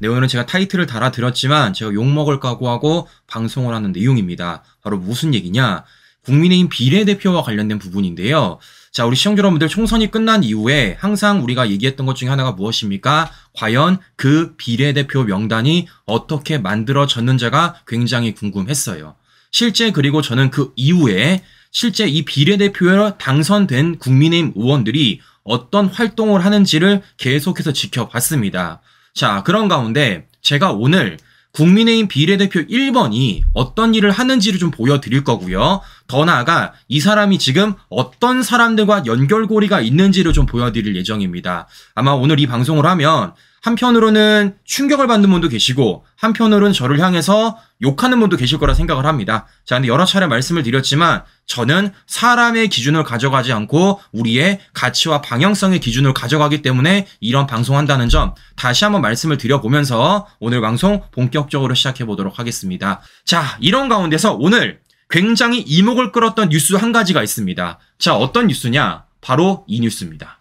내용늘은 제가 타이틀을 달아드렸지만 제가 욕먹을 각오하고 방송을 하는 내용입니다. 바로 무슨 얘기냐? 국민의힘 비례대표와 관련된 부분인데요. 자, 우리 시청자 여러분들 총선이 끝난 이후에 항상 우리가 얘기했던 것 중에 하나가 무엇입니까? 과연 그 비례대표 명단이 어떻게 만들어졌는지가 굉장히 궁금했어요. 실제 그리고 저는 그 이후에 실제 이 비례대표에 당선된 국민의힘 의원들이 어떤 활동을 하는지를 계속해서 지켜봤습니다. 자, 그런 가운데 제가 오늘 국민의힘 비례대표 1번이 어떤 일을 하는지를 좀 보여드릴 거고요. 더 나아가 이 사람이 지금 어떤 사람들과 연결고리가 있는지를 좀 보여드릴 예정입니다. 아마 오늘 이 방송을 하면 한편으로는 충격을 받는 분도 계시고 한편으로는 저를 향해서 욕하는 분도 계실 거라 생각을 합니다. 자, 근데 여러 차례 말씀을 드렸지만 저는 사람의 기준을 가져가지 않고 우리의 가치와 방향성의 기준을 가져가기 때문에 이런 방송한다는 점 다시 한번 말씀을 드려보면서 오늘 방송 본격적으로 시작해 보도록 하겠습니다. 자, 이런 가운데서 오늘 굉장히 이목을 끌었던 뉴스 한 가지가 있습니다. 자, 어떤 뉴스냐? 바로 이 뉴스입니다.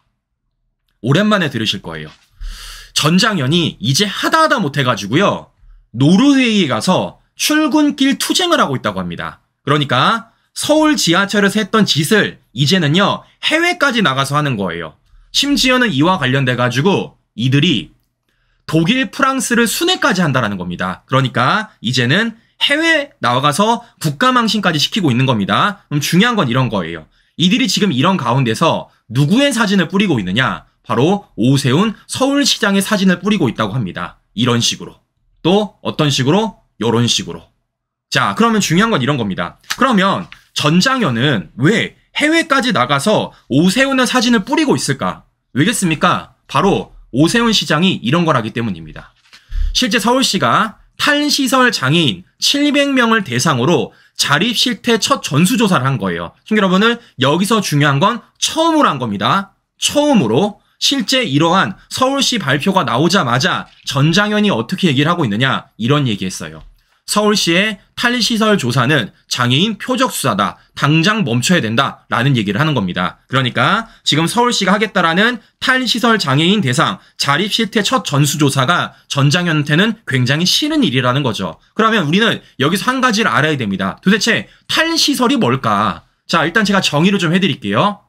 오랜만에 들으실 거예요. 전장현이 이제 하다하다 못해가지고요. 노르웨이에 가서 출근길 투쟁을 하고 있다고 합니다. 그러니까 서울 지하철에서 했던 짓을 이제는요 해외까지 나가서 하는 거예요. 심지어는 이와 관련돼 가지고 이들이 독일, 프랑스를 순회까지 한다라는 겁니다. 그러니까 이제는 해외 나가서 국가 망신까지 시키고 있는 겁니다. 그럼 중요한 건 이런 거예요. 이들이 지금 이런 가운데서 누구의 사진을 뿌리고 있느냐? 바로 오세훈 서울시장의 사진을 뿌리고 있다고 합니다. 이런 식으로. 또 어떤 식으로? 이런 식으로. 자, 그러면 중요한 건 이런 겁니다. 그러면 전장현은 왜 해외까지 나가서 오세훈의 사진을 뿌리고 있을까? 왜겠습니까? 바로 오세훈 시장이 이런 거라기 때문입니다. 실제 서울시가 탈시설 장애인 700명을 대상으로 자립 실태 첫 전수조사를 한 거예요. 여러분은 여기서 중요한 건 처음으로 한 겁니다. 처음으로 실제 이러한 서울시 발표가 나오자마자 전장현이 어떻게 얘기를 하고 있느냐 이런 얘기했어요. 서울시의 탈시설 조사는 장애인 표적 수사다. 당장 멈춰야 된다. 라는 얘기를 하는 겁니다. 그러니까 지금 서울시가 하겠다라는 탈시설 장애인 대상 자립 실태 첫 전수조사가 전장현한테는 굉장히 싫은 일이라는 거죠. 그러면 우리는 여기서 한 가지를 알아야 됩니다. 도대체 탈시설이 뭘까? 자, 일단 제가 정의를 좀 해드릴게요.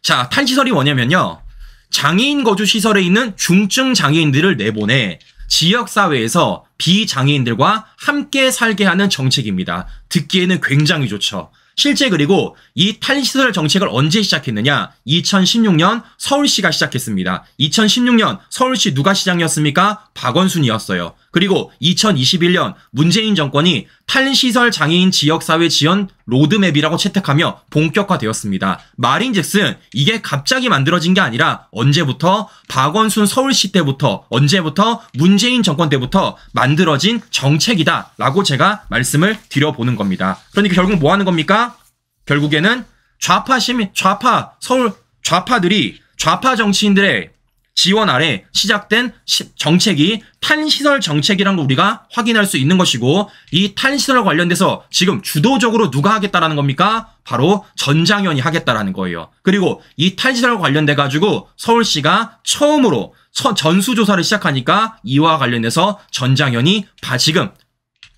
자, 탈시설이 뭐냐면요. 장애인 거주 시설에 있는 중증 장애인들을 내보내 지역사회에서 비장애인들과 함께 살게 하는 정책입니다. 듣기에는 굉장히 좋죠. 실제 그리고 이 탈시설 정책을 언제 시작했느냐? 2016년 서울시가 시작했습니다. 2016년 서울시 누가 시장이었습니까? 박원순이었어요. 그리고 2021년 문재인 정권이 판시설 장애인 지역사회 지원 로드맵이라고 채택하며 본격화되었습니다. 말인즉슨 이게 갑자기 만들어진 게 아니라 언제부터 박원순 서울시 때부터 언제부터 문재인 정권 때부터 만들어진 정책이다라고 제가 말씀을 드려보는 겁니다. 그러니까 결국 뭐 하는 겁니까? 결국에는 좌파 시민, 좌파 서울 좌파들이 좌파 정치인들의 지원 아래 시작된 정책이 탄시설 정책이라는 걸 우리가 확인할 수 있는 것이고 이 탄시설 과 관련돼서 지금 주도적으로 누가 하겠다라는 겁니까? 바로 전장현이 하겠다라는 거예요. 그리고 이 탄시설 과 관련돼 가지고 서울시가 처음으로 전수조사를 시작하니까 이와 관련해서 전장현이 바, 지금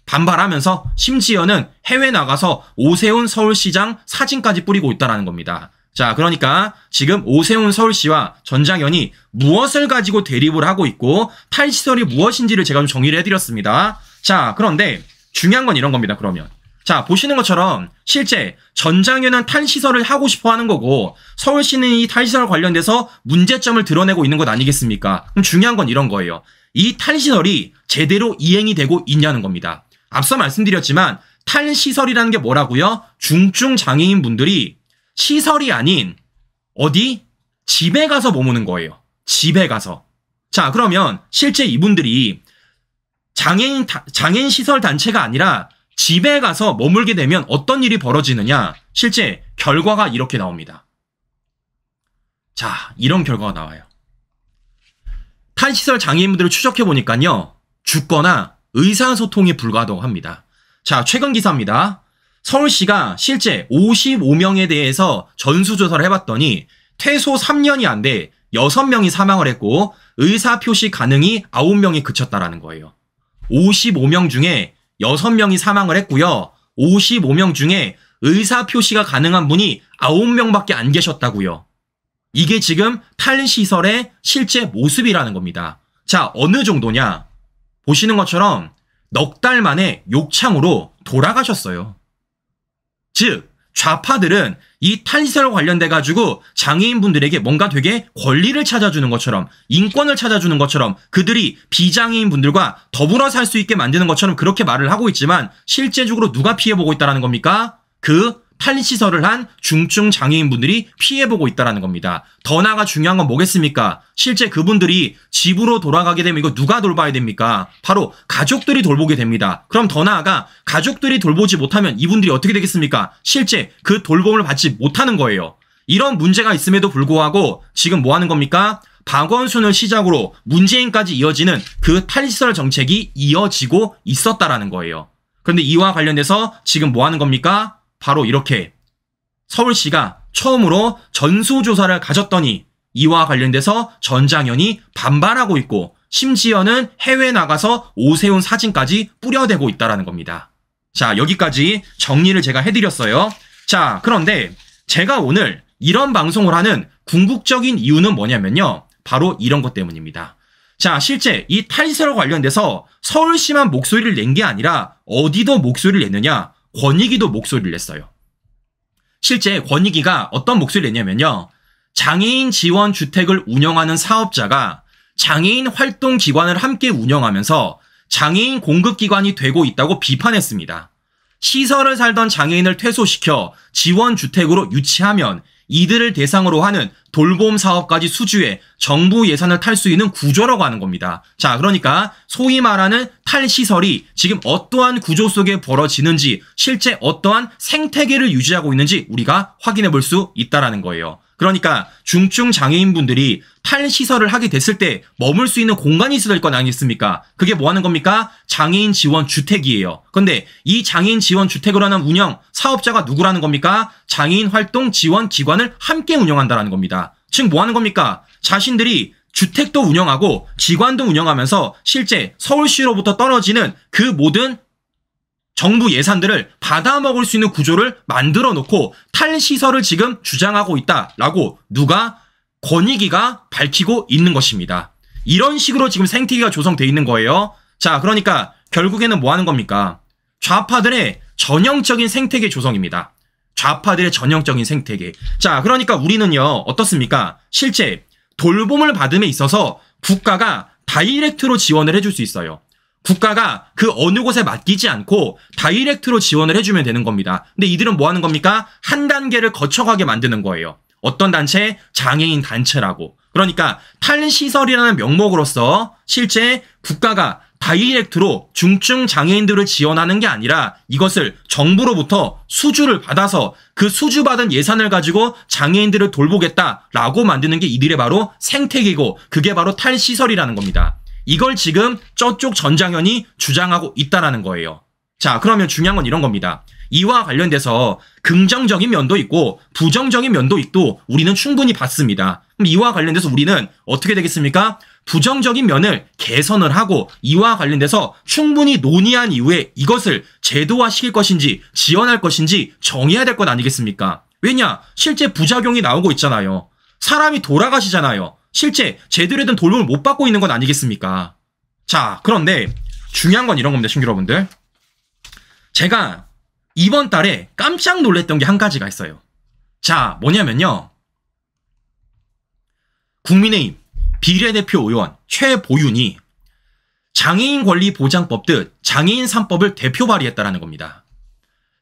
반발하면서 심지어는 해외 나가서 오세훈 서울시장 사진까지 뿌리고 있다라는 겁니다. 자, 그러니까 지금 오세훈 서울시와 전장현이 무엇을 가지고 대립을 하고 있고 탈시설이 무엇인지를 제가 좀 정리를 해드렸습니다. 자, 그런데 중요한 건 이런 겁니다, 그러면. 자, 보시는 것처럼 실제 전장현은 탈시설을 하고 싶어 하는 거고 서울시는 이 탈시설 관련돼서 문제점을 드러내고 있는 것 아니겠습니까? 그럼 중요한 건 이런 거예요. 이 탈시설이 제대로 이행이 되고 있냐는 겁니다. 앞서 말씀드렸지만 탈시설이라는 게 뭐라고요? 중증 장애인 분들이 시설이 아닌 어디 집에 가서 머무는 거예요. 집에 가서. 자, 그러면 실제 이분들이 장애인 장애인 시설 단체가 아니라 집에 가서 머물게 되면 어떤 일이 벌어지느냐? 실제 결과가 이렇게 나옵니다. 자, 이런 결과가 나와요. 탈시설 장애인분들을 추적해 보니까요. 죽거나 의사소통이 불가동합니다. 자, 최근 기사입니다. 서울시가 실제 55명에 대해서 전수조사를 해봤더니 퇴소 3년이 안 돼 6명이 사망을 했고 의사 표시 가능이 9명이 그쳤다라는 거예요. 55명 중에 6명이 사망을 했고요. 55명 중에 의사 표시가 가능한 분이 9명밖에 안 계셨다고요. 이게 지금 탈시설의 실제 모습이라는 겁니다. 자, 어느 정도냐? 보시는 것처럼 넉 달 만에 욕창으로 돌아가셨어요. 즉 좌파들은 이 탄시설 관련돼 가지고 장애인분들에게 뭔가 되게 권리를 찾아주는 것처럼 인권을 찾아주는 것처럼 그들이 비장애인분들과 더불어 살 수 있게 만드는 것처럼 그렇게 말을 하고 있지만 실제적으로 누가 피해보고 있다는 겁니까? 그 탈시설을 한 중증 장애인분들이 피해보고 있다는 겁니다. 더 나아가 중요한 건 뭐겠습니까? 실제 그분들이 집으로 돌아가게 되면 이거 누가 돌봐야 됩니까? 바로 가족들이 돌보게 됩니다. 그럼 더 나아가 가족들이 돌보지 못하면 이분들이 어떻게 되겠습니까? 실제 그 돌봄을 받지 못하는 거예요. 이런 문제가 있음에도 불구하고 지금 뭐 하는 겁니까? 박원순을 시작으로 문재인까지 이어지는 그 탈시설 정책이 이어지고 있었다라는 거예요. 그런데 이와 관련해서 지금 뭐 하는 겁니까? 바로 이렇게 서울시가 처음으로 전수조사를 가졌더니 이와 관련돼서 전장현이 반발하고 있고 심지어는 해외 나가서 오세훈 사진까지 뿌려대고 있다라는 겁니다. 자, 여기까지 정리를 제가 해드렸어요. 자, 그런데 제가 오늘 이런 방송을 하는 궁극적인 이유는 뭐냐면요. 바로 이런 것 때문입니다. 자, 실제 이탈세로 관련돼서 서울시만 목소리를 낸 게 아니라 어디도 목소리를 냈느냐? 권익위도 목소리를 냈어요. 실제 권익위가 어떤 목소리를 냈냐면요. 장애인 지원 주택을 운영하는 사업자가 장애인 활동 기관을 함께 운영하면서 장애인 공급 기관이 되고 있다고 비판했습니다. 시설을 살던 장애인을 퇴소시켜 지원 주택으로 유치하면 이들을 대상으로 하는 돌봄 사업까지 수주해 정부 예산을 탈 수 있는 구조라고 하는 겁니다. 자, 그러니까 소위 말하는 탈시설이 지금 어떠한 구조 속에 벌어지는지 실제 어떠한 생태계를 유지하고 있는지 우리가 확인해 볼 수 있다라는 거예요. 그러니까 중증 장애인분들이 탈시설을 하게 됐을 때 머물 수 있는 공간이 있어야 될 건 아니겠습니까? 그게 뭐 하는 겁니까? 장애인 지원 주택이에요. 근데 이 장애인 지원 주택을 하는 운영 사업자가 누구라는 겁니까? 장애인 활동 지원 기관을 함께 운영한다라는 겁니다. 즉 뭐 하는 겁니까? 자신들이 주택도 운영하고 기관도 운영하면서 실제 서울시로부터 떨어지는 그 모든 정부 예산들을 받아먹을 수 있는 구조를 만들어 놓고 탈시설을 지금 주장하고 있다라고 누가 권익위가 밝히고 있는 것입니다. 이런 식으로 지금 생태계가 조성되어 있는 거예요. 자, 그러니까 결국에는 뭐 하는 겁니까? 좌파들의 전형적인 생태계 조성입니다. 좌파들의 전형적인 생태계. 자, 그러니까 우리는요, 어떻습니까? 실제 돌봄을 받음에 있어서 국가가 다이렉트로 지원을 해줄 수 있어요. 국가가 그 어느 곳에 맡기지 않고 다이렉트로 지원을 해주면 되는 겁니다. 근데 이들은 뭐 하는 겁니까? 한 단계를 거쳐가게 만드는 거예요. 어떤 단체? 장애인 단체라고. 그러니까 탈시설이라는 명목으로서 실제 국가가 다이렉트로 중증 장애인들을 지원하는 게 아니라 이것을 정부로부터 수주를 받아서 그 수주받은 예산을 가지고 장애인들을 돌보겠다라고 만드는 게 이들의 바로 생태계고 그게 바로 탈시설이라는 겁니다. 이걸 지금 저쪽 전장현이 주장하고 있다라는 거예요. 자, 그러면 중요한 건 이런 겁니다. 이와 관련돼서 긍정적인 면도 있고 부정적인 면도 있고 우리는 충분히 봤습니다. 그럼 이와 관련돼서 우리는 어떻게 되겠습니까? 부정적인 면을 개선을 하고 이와 관련돼서 충분히 논의한 이후에 이것을 제도화 시킬 것인지 지원할 것인지 정해야 될 것 아니겠습니까? 왜냐? 실제 부작용이 나오고 있잖아요. 사람이 돌아가시잖아요. 실제 제대로 된 돌봄을 못 받고 있는 건 아니겠습니까? 자, 그런데 중요한 건 이런 겁니다, 신규 여러분들. 제가 이번 달에 깜짝 놀랐던 게 한 가지가 있어요. 자, 뭐냐면요. 국민의힘 비례대표 의원 최보윤이 장애인 권리 보장법 듯 장애인 3법을 대표 발의했다라는 겁니다.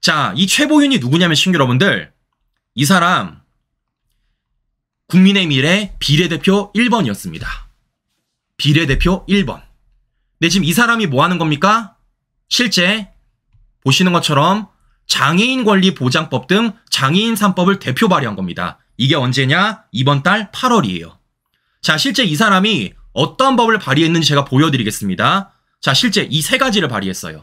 자, 이 최보윤이 누구냐면 신규 여러분들. 이 사람 국민의 미래 비례대표 1번이었습니다. 비례대표 1번. 근데 지금 이 사람이 뭐 하는 겁니까? 실제 보시는 것처럼 장애인 권리 보장법 등 장애인 3법을 대표 발의한 겁니다. 이게 언제냐? 이번 달 8월이에요. 자, 실제 이 사람이 어떤 법을 발의했는지 제가 보여드리겠습니다. 자, 실제 이 세 가지를 발의했어요.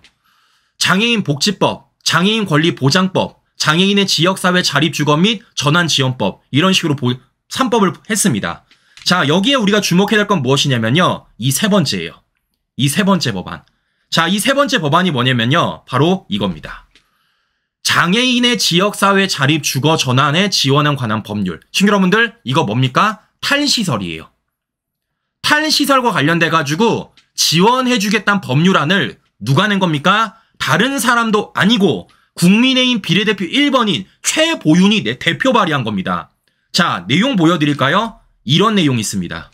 장애인 복지법, 장애인 권리 보장법, 장애인의 지역사회 자립 주거 및 전환 지원법 이런 식으로 보, 삼법을 했습니다. 자, 여기에 우리가 주목해야 될 건 무엇이냐면요. 이 세 번째예요. 이 세 번째 법안. 자, 이 세 번째 법안이 뭐냐면요. 바로 이겁니다. 장애인의 지역사회 자립 주거 전환에 지원한 관한 법률. 지금 여러분들, 이거 뭡니까? 탈시설이에요. 탈시설과 관련돼가지고 지원해주겠다는 법률안을 누가 낸 겁니까? 다른 사람도 아니고 국민의힘 비례대표 1번인 최보윤이 내 대표 발의한 겁니다. 자, 내용 보여드릴까요? 이런 내용이 있습니다.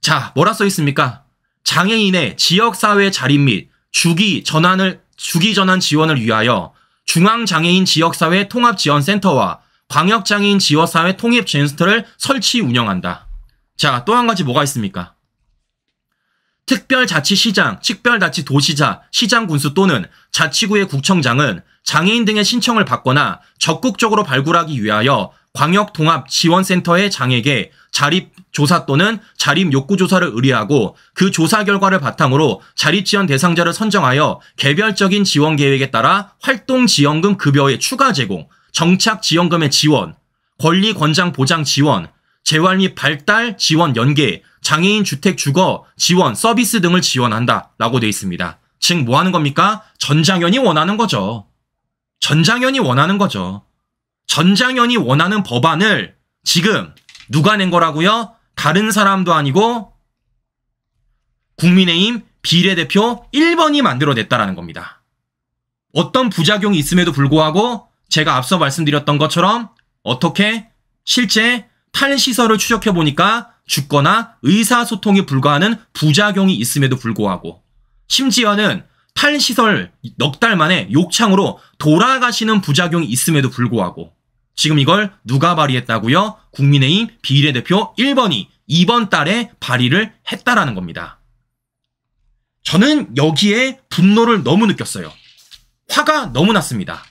자, 뭐라 써 있습니까? 장애인의 지역사회 자립 및 주기 전환을, 주기 전환 지원을 위하여 중앙장애인 지역사회 통합지원센터와 광역장애인 지역사회 통합지원센터를 설치 운영한다. 자, 또 한 가지 뭐가 있습니까? 특별자치시장, 특별자치도시자, 시장군수 또는 자치구의 국청장은 장애인 등의 신청을 받거나 적극적으로 발굴하기 위하여 광역통합지원센터의 장에게 자립 조사 또는 자립 욕구 조사를 의뢰하고 그 조사 결과를 바탕으로 자립 지원 대상자를 선정하여 개별적인 지원 계획에 따라 활동 지원금 급여의 추가 제공, 정착 지원금의 지원, 권리 권장 보장 지원, 재활 및 발달 지원 연계, 장애인 주택 주거 지원 서비스 등을 지원한다라고 되어 있습니다. 즉 뭐 하는 겁니까? 전장현이 원하는 거죠. 전장현이 원하는 거죠. 전장현이 원하는 법안을 지금 누가 낸 거라고요? 다른 사람도 아니고 국민의힘 비례대표 1번이 만들어냈다라는 겁니다. 어떤 부작용이 있음에도 불구하고 제가 앞서 말씀드렸던 것처럼 어떻게 실제 탈시설을 추적해 보니까 죽거나 의사소통에 불과하는 부작용이 있음에도 불구하고 심지어는 탈시설 넉 달 만에 욕창으로 돌아가시는 부작용이 있음에도 불구하고 지금 이걸 누가 발의했다고요? 국민의힘 비례대표 1번이 이번 달에 발의를 했다라는 겁니다. 저는 여기에 분노를 너무 느꼈어요. 화가 너무 났습니다.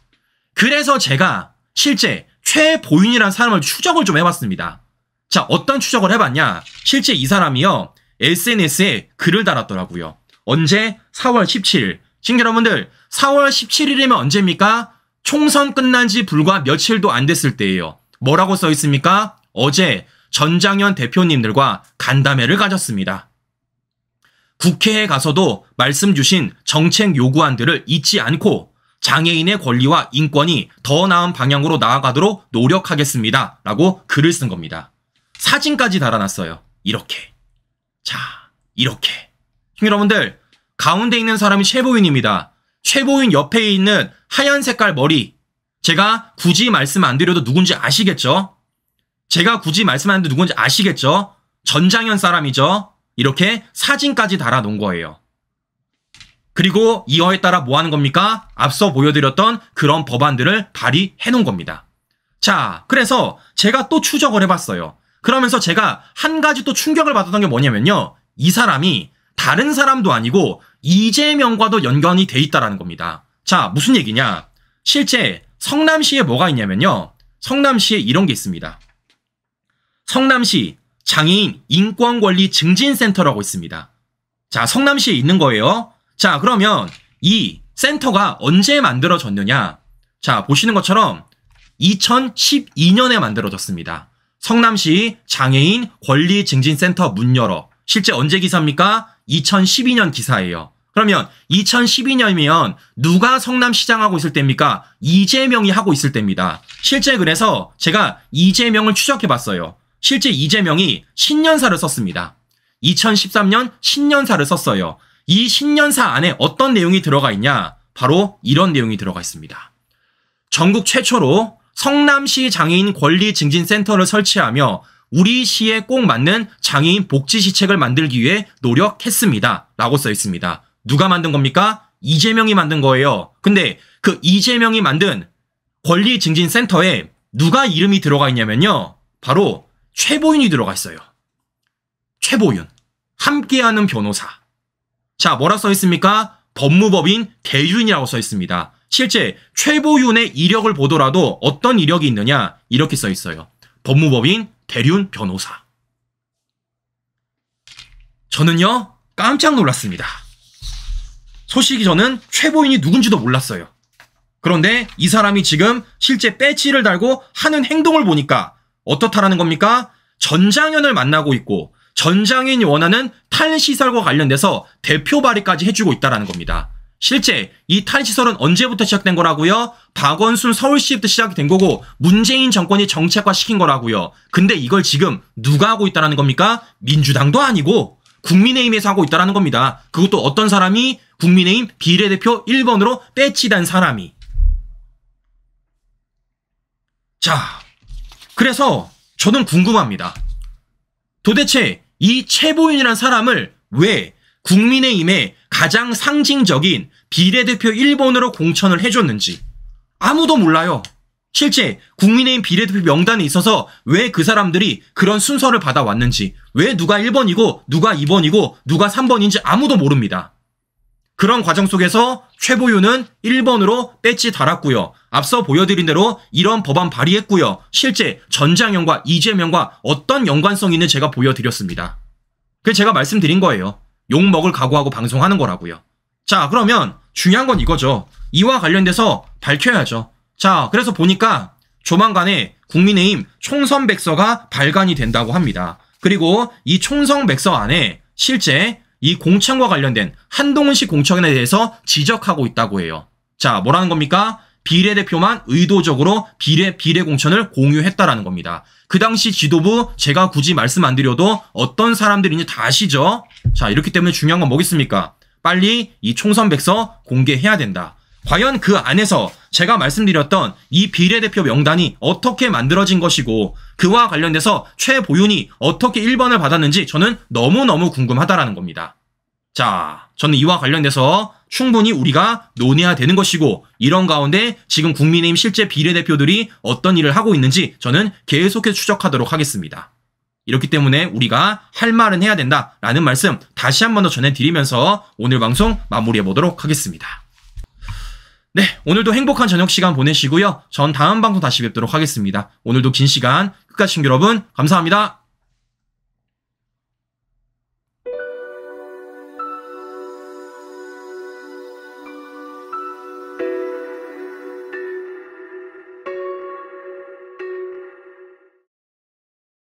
그래서 제가 실제 최보인이라는 사람을 추적을 좀 해봤습니다. 자, 어떤 추적을 해봤냐? 실제 이 사람이요, SNS에 글을 달았더라고요. 언제? 4월 17일. 친구 여러분들, 4월 17일이면 언제입니까? 총선 끝난 지 불과 며칠도 안 됐을 때예요. 뭐라고 써 있습니까? 어제 전장현 대표님들과 간담회를 가졌습니다. 국회에 가서도 말씀 주신 정책 요구안들을 잊지 않고 장애인의 권리와 인권이 더 나은 방향으로 나아가도록 노력하겠습니다. 라고 글을 쓴 겁니다. 사진까지 달아놨어요. 이렇게. 자, 이렇게. 여러분들, 가운데 있는 사람이 최보인입니다. 최보인 옆에 있는 하얀 색깔 머리. 제가 굳이 말씀 안 드려도 누군지 아시겠죠? 제가 굳이 말씀 안 드려도 누군지 아시겠죠? 전장현 사람이죠? 이렇게 사진까지 달아놓은 거예요. 그리고 이어에 따라 뭐 하는 겁니까? 앞서 보여드렸던 그런 법안들을 발의해 놓은 겁니다. 자, 그래서 제가 또 추적을 해봤어요. 그러면서 제가 한 가지 또 충격을 받았던 게 뭐냐면요. 이 사람이 다른 사람도 아니고 이재명과도 연관이 돼 있다라는 겁니다. 자, 무슨 얘기냐? 실제 성남시에 뭐가 있냐면요. 성남시에 이런 게 있습니다. 성남시 장애인 인권권리 증진센터라고 있습니다. 자, 성남시에 있는 거예요. 자, 그러면 이 센터가 언제 만들어졌느냐? 자, 보시는 것처럼 2012년에 만들어졌습니다. 성남시 장애인 권리 증진센터 문 열어. 실제 언제 기사입니까? 2012년 기사예요. 그러면 2012년이면 누가 성남시장 하고 있을 때입니까? 이재명이 하고 있을 때입니다. 실제 그래서 제가 이재명을 추적해봤어요. 실제 이재명이 신년사를 썼습니다. 2013년 신년사를 썼어요. 이 신년사 안에 어떤 내용이 들어가 있냐? 바로 이런 내용이 들어가 있습니다. 전국 최초로 성남시 장애인 권리 증진센터를 설치하며 우리 시에 꼭 맞는 장애인 복지 시책을 만들기 위해 노력했습니다. 라고 써 있습니다. 누가 만든 겁니까? 이재명이 만든 거예요. 근데 그 이재명이 만든 권리증진센터에 누가 이름이 들어가 있냐면요. 바로 최보윤이 들어가 있어요. 최보윤. 함께하는 변호사. 자, 뭐라 써 있습니까? 법무법인 대윤이라고 써 있습니다. 실제 최보윤의 이력을 보더라도 어떤 이력이 있느냐? 이렇게 써 있어요. 법무법인 대륜 변호사. 저는요, 깜짝 놀랐습니다. 소식이 저는 최보인이 누군지도 몰랐어요. 그런데 이 사람이 지금 실제 배치를 달고 하는 행동을 보니까 어떻다라는 겁니까? 전장현을 만나고 있고 전장현이 원하는 탄시설과 관련돼서 대표 발의까지 해주고 있다라는 겁니다. 실제 이 탈시설은 언제부터 시작된 거라고요? 박원순 서울시부터 시작이 된 거고 문재인 정권이 정책화시킨 거라고요. 근데 이걸 지금 누가 하고 있다라는 겁니까? 민주당도 아니고 국민의힘에서 하고 있다라는 겁니다. 그것도 어떤 사람이 국민의힘 비례대표 1번으로 빼치단 사람이. 자, 그래서 저는 궁금합니다. 도대체 이 최보윤이란 사람을 왜 국민의힘에 가장 상징적인 비례대표 1번으로 공천을 해줬는지 아무도 몰라요. 실제 국민의힘 비례대표 명단에 있어서 왜 그 사람들이 그런 순서를 받아왔는지 왜 누가 1번이고 누가 2번이고 누가 3번인지 아무도 모릅니다. 그런 과정 속에서 최보유는 1번으로 배지 달았고요. 앞서 보여드린 대로 이런 법안 발의했고요. 실제 전장현과 이재명과 어떤 연관성 있는 제가 보여드렸습니다. 그 제가 말씀드린 거예요. 욕먹을 각오하고 방송하는 거라고요. 자, 그러면 중요한 건 이거죠. 이와 관련돼서 밝혀야죠. 자, 그래서 보니까 조만간에 국민의힘 총선 백서가 발간이 된다고 합니다. 그리고 이 총선 백서 안에 실제 이 공천과 관련된 한동훈 씨 공천에 대해서 지적하고 있다고 해요. 자, 뭐라는 겁니까? 비례대표만 의도적으로 비례 비례 공천을 공유했다라는 겁니다. 그 당시 지도부 제가 굳이 말씀 안 드려도 어떤 사람들인지 다 아시죠? 자, 이렇기 때문에 중요한 건 뭐겠습니까? 빨리 이 총선 백서 공개해야 된다. 과연 그 안에서 제가 말씀드렸던 이 비례대표 명단이 어떻게 만들어진 것이고 그와 관련돼서 최보윤이 어떻게 1번을 받았는지 저는 너무너무 궁금하다라는 겁니다. 자, 저는 이와 관련돼서 충분히 우리가 논해야 의 되는 것이고 이런 가운데 지금 국민의힘 실제 비례대표들이 어떤 일을 하고 있는지 저는 계속해서 추적하도록 하겠습니다. 이렇기 때문에 우리가 할 말은 해야 된다라는 말씀 다시 한 번 더 전해드리면서 오늘 방송 마무리해 보도록 하겠습니다. 네, 오늘도 행복한 저녁 시간 보내시고요. 전 다음 방송 다시 뵙도록 하겠습니다. 오늘도 긴 시간 끝까지 여러분 감사합니다.